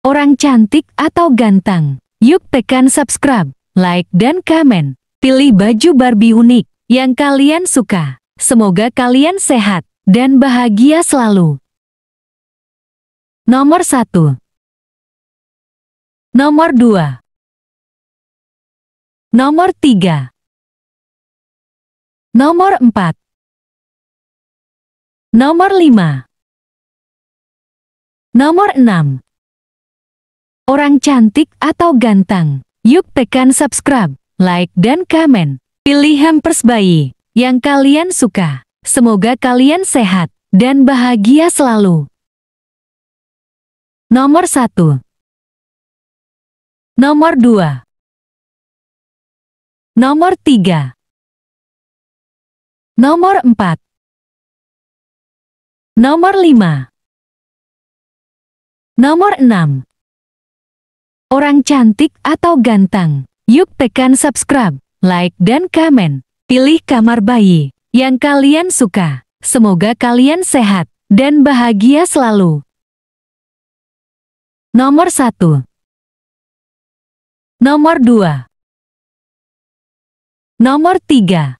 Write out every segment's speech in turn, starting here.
orang cantik atau ganteng. Yuk tekan subscribe, like dan komen. Pilih baju Barbie unik yang kalian suka. Semoga kalian sehat dan bahagia selalu. Nomor 1 Nomor 2 Nomor 3 Nomor 4 Nomor 5 Nomor 6 orang cantik atau ganteng. Yuk tekan subscribe, like dan komen. Pilih hampers bayi yang kalian suka. Semoga kalian sehat dan bahagia selalu. Nomor 1 Nomor 2 Nomor 3 Nomor 4 Nomor 5 Nomor 6 orang cantik atau ganteng. Yuk tekan subscribe, like dan komen. Pilih kamar bayi yang kalian suka. Semoga kalian sehat dan bahagia selalu. Nomor 1 Nomor 2 Nomor 3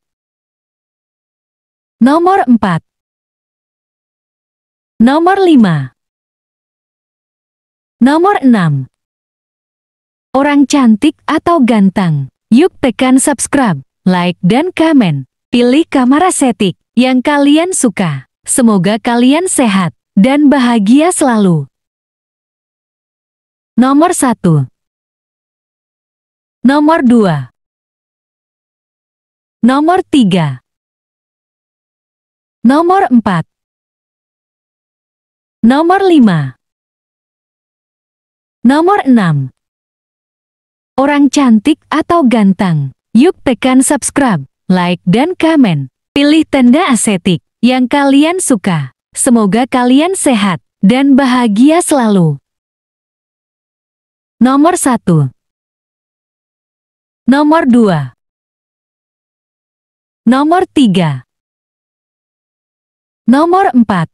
Nomor 4 Nomor 5 Nomor 6 orang cantik atau ganteng. Yuk tekan subscribe, like dan komen. Pilih kamar estetik yang kalian suka. Semoga kalian sehat dan bahagia selalu. Nomor 1 Nomor 2 Nomor 3 Nomor 4 Nomor 5 Nomor 6 orang cantik atau ganteng. Yuk tekan subscribe, like dan komen. Pilih tenda asetik yang kalian suka. Semoga kalian sehat dan bahagia selalu. Nomor 1 Nomor 2 Nomor 3 Nomor 4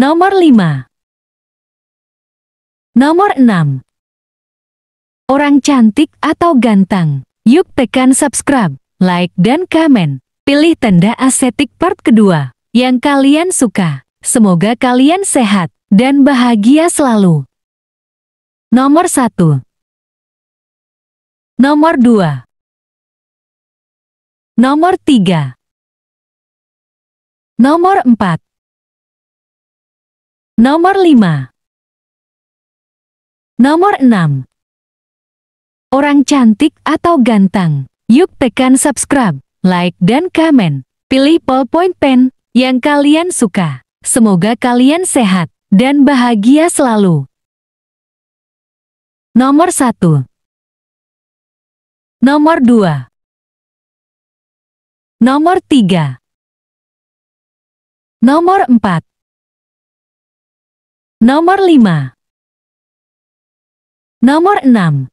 Nomor 5 Nomor 6 orang cantik atau ganteng. Yuk tekan subscribe, like dan komen. Pilih tenda asetik part kedua yang kalian suka. Semoga kalian sehat dan bahagia selalu. Nomor 1 Nomor 2 Nomor 3 Nomor 4 Nomor 5 Nomor 6 orang cantik atau ganteng. Yuk tekan subscribe, like dan komen. Pilih ballpoint pen yang kalian suka. Semoga kalian sehat dan bahagia selalu. Nomor 1 Nomor 2 Nomor 3 Nomor 4 Nomor 5 Nomor 6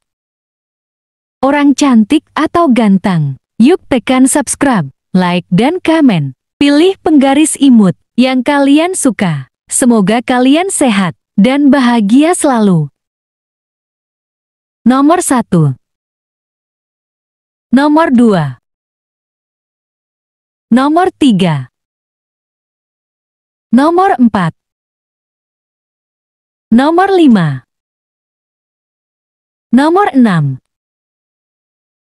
orang cantik atau ganteng. Yuk tekan subscribe, like dan komen. Pilih penggaris imut yang kalian suka. Semoga kalian sehat dan bahagia selalu. Nomor 1 Nomor 2 Nomor 3 Nomor 4 Nomor 5 Nomor 6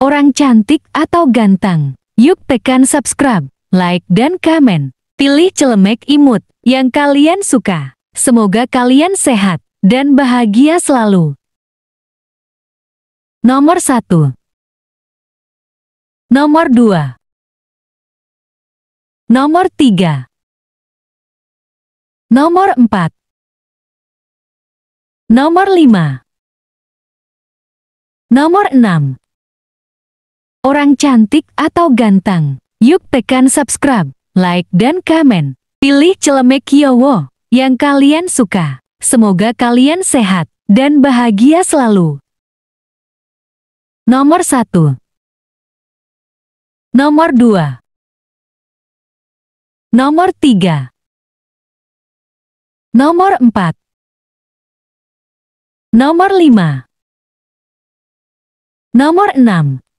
orang cantik atau ganteng. Yuk tekan subscribe, like dan komen. Pilih celemek imut yang kalian suka. Semoga kalian sehat dan bahagia selalu. Nomor 1 Nomor 2 Nomor 3 Nomor 4 Nomor 5 Nomor 6 orang cantik atau ganteng. Yuk tekan subscribe, like dan komen. Pilih celemek Kyowo yang kalian suka. Semoga kalian sehat dan bahagia selalu. Nomor 1 Nomor 2 Nomor 3 Nomor 4 Nomor 5 Nomor 6